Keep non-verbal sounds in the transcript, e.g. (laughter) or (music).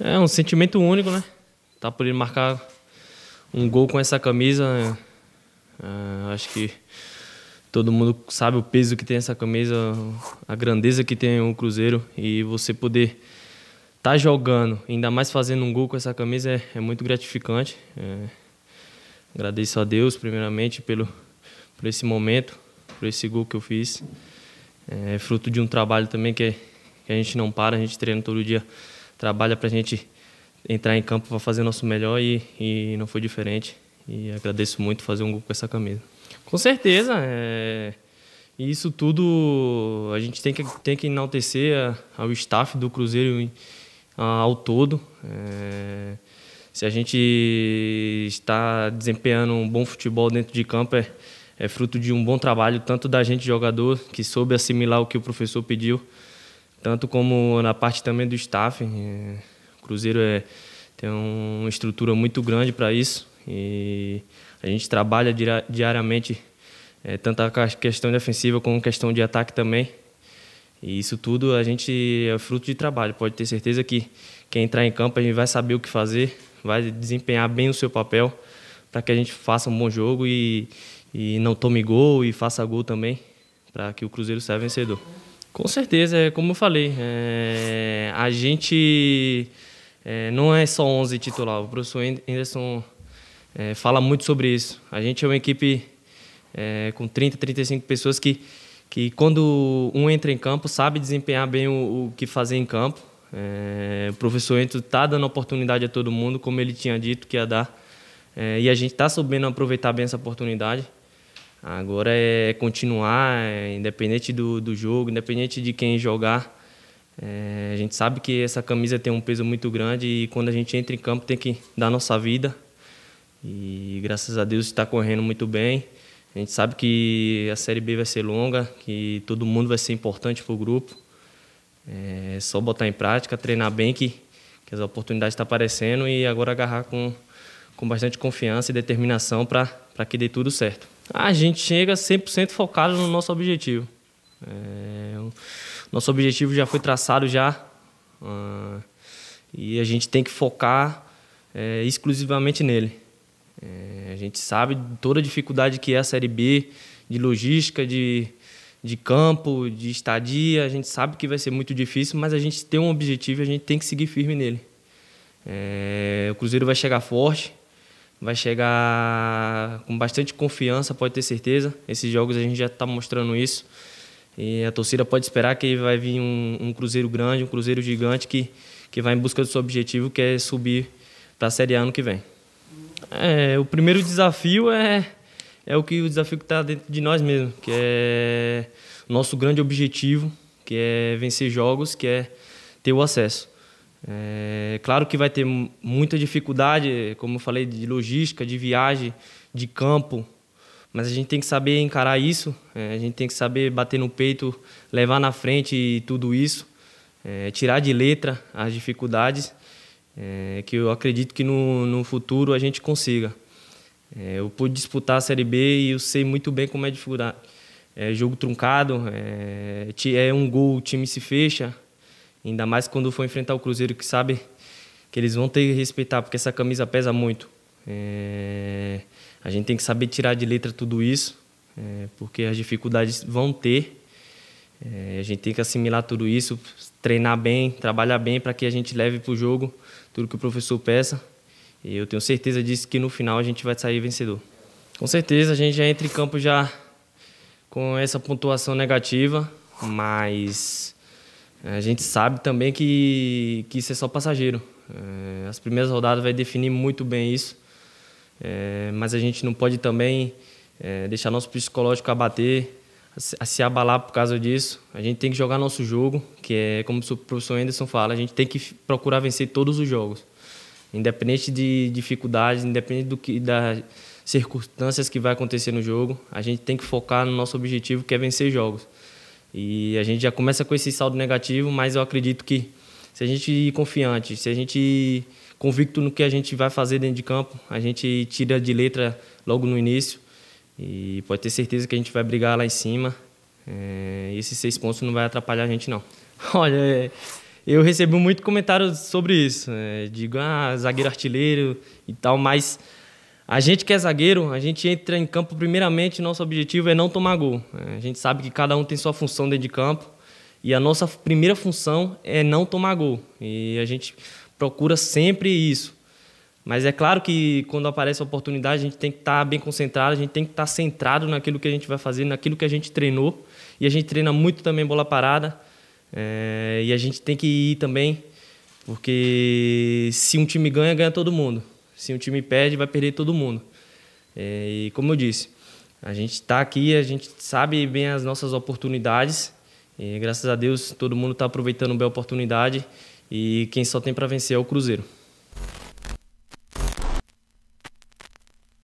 É um sentimento único, né? Tá por ele marcar um gol com essa camisa. Né? É, acho que todo mundo sabe o peso que tem essa camisa, a grandeza que tem o Cruzeiro e você poder estar tá jogando, ainda mais fazendo um gol com essa camisa é, é muito gratificante. É, agradeço a Deus primeiramente pelo por esse momento, por esse gol que eu fiz. É fruto de um trabalho também que, é, que a gente não para, a gente treina todo dia trabalha para a gente entrar em campo para fazer o nosso melhor e, e não foi diferente. E agradeço muito fazer um gol com essa camisa. Com certeza. É... isso tudo a gente tem que, tem que enaltecer a, ao staff do Cruzeiro a, ao todo. É... Se a gente está desempenhando um bom futebol dentro de campo, é, é fruto de um bom trabalho, tanto da gente, jogador, que soube assimilar o que o professor pediu, tanto como na parte também do staff. O é, Cruzeiro é, tem uma estrutura muito grande para isso e a gente trabalha diariamente é, tanto a questão defensiva como a questão de ataque também. E isso tudo a gente é fruto de trabalho. Pode ter certeza que quem entrar em campo a gente vai saber o que fazer, vai desempenhar bem o seu papel para que a gente faça um bom jogo e, e não tome gol e faça gol também, para que o Cruzeiro saia vencedor. Com certeza, é como eu falei, é, a gente é, não é só 11 titular. O professor Anderson é, fala muito sobre isso. A gente é uma equipe é, com 30, 35 pessoas que, que, quando um entra em campo, sabe desempenhar bem o, o que fazer em campo. É, o professor Enzo está dando oportunidade a todo mundo, como ele tinha dito que ia dar. É, e a gente está sabendo aproveitar bem essa oportunidade. Agora é continuar, é, independente do, do jogo, independente de quem jogar. É, a gente sabe que essa camisa tem um peso muito grande e quando a gente entra em campo tem que dar nossa vida. E graças a Deus está correndo muito bem. A gente sabe que a Série B vai ser longa, que todo mundo vai ser importante para o grupo. É só botar em prática, treinar bem que, que as oportunidades estão tá aparecendo e agora agarrar com, com bastante confiança e determinação para que dê tudo certo a gente chega 100% focado no nosso objetivo. É, nosso objetivo já foi traçado já uh, e a gente tem que focar é, exclusivamente nele. É, a gente sabe toda a dificuldade que é a Série B, de logística, de, de campo, de estadia. A gente sabe que vai ser muito difícil, mas a gente tem um objetivo e a gente tem que seguir firme nele. É, o Cruzeiro vai chegar forte, vai chegar com bastante confiança, pode ter certeza. Esses jogos a gente já está mostrando isso. E a torcida pode esperar que vai vir um, um, Cruzeiro grande, um Cruzeiro gigante que, que vai em busca do seu objetivo, que é subir para a Série A ano que vem. É, o primeiro desafio é, é o que o desafio que está dentro de nós mesmo, que é o nosso grande objetivo, que é vencer jogos, que é ter o acesso. É, claro que vai ter muita dificuldade, como eu falei, de logística, de viagem, de campo, mas a gente tem que saber encarar isso, é, a gente tem que saber bater no peito, levar na frente tudo isso, é, tirar de letra as dificuldades, é, que eu acredito que no, no futuro a gente consiga. É, eu pude disputar a Série B e eu sei muito bem como é a dificuldade. É jogo truncado, é, é um gol, o time se fecha, Ainda mais quando for enfrentar o Cruzeiro, que sabe que eles vão ter que respeitar, porque essa camisa pesa muito. É, a gente tem que saber tirar de letra tudo isso, é, porque as dificuldades vão ter. É, a gente tem que assimilar tudo isso, treinar bem, trabalhar bem para que a gente leve para o jogo tudo que o professor peça. E eu tenho certeza disso que no final a gente vai sair vencedor. Com certeza a gente já entra em campo já com essa pontuação negativa, mas é, a gente sabe também que, que isso é só passageiro. É, as primeiras rodadas vai definir muito bem isso, é, mas a gente não pode também é, deixar nosso psicológico abater, a se abalar por causa disso. A gente tem que jogar nosso jogo, que é como o professor Anderson fala, a gente tem que procurar vencer todos os jogos, independente de dificuldades, independente do que das circunstâncias que vai acontecer no jogo, a gente tem que focar no nosso objetivo, que é vencer jogos. E a gente já começa com esse saldo negativo, mas eu acredito que se a gente ir confiante, se a gente ir convicto no que a gente vai fazer dentro de campo, a gente tira de letra logo no início e pode ter certeza que a gente vai brigar lá em cima. É, esses seis pontos não vai atrapalhar a gente, não. (laughs) Olha, eu recebi muito comentário sobre isso. Né? Digo, ah, zagueiro artilheiro e tal, mas a gente que é zagueiro, a gente entra em campo primeiramente, nosso objetivo é não tomar gol. É, a gente sabe que cada um tem sua função dentro de campo e a nossa primeira função é não tomar gol. E a gente procura sempre isso. Mas é claro que quando aparece a oportunidade, a gente tem que estar tá bem concentrado, a gente tem que estar tá centrado naquilo que a gente vai fazer, naquilo que a gente treinou. E a gente treina muito também bola parada. É, e a gente tem que ir também, porque se um time ganha, ganha todo mundo. Se um time perde, vai perder todo mundo. É, e como eu disse, a gente está aqui, a gente sabe bem as nossas oportunidades. E, graças a Deus, todo mundo está aproveitando bem a oportunidade. E quem só tem para vencer é o Cruzeiro.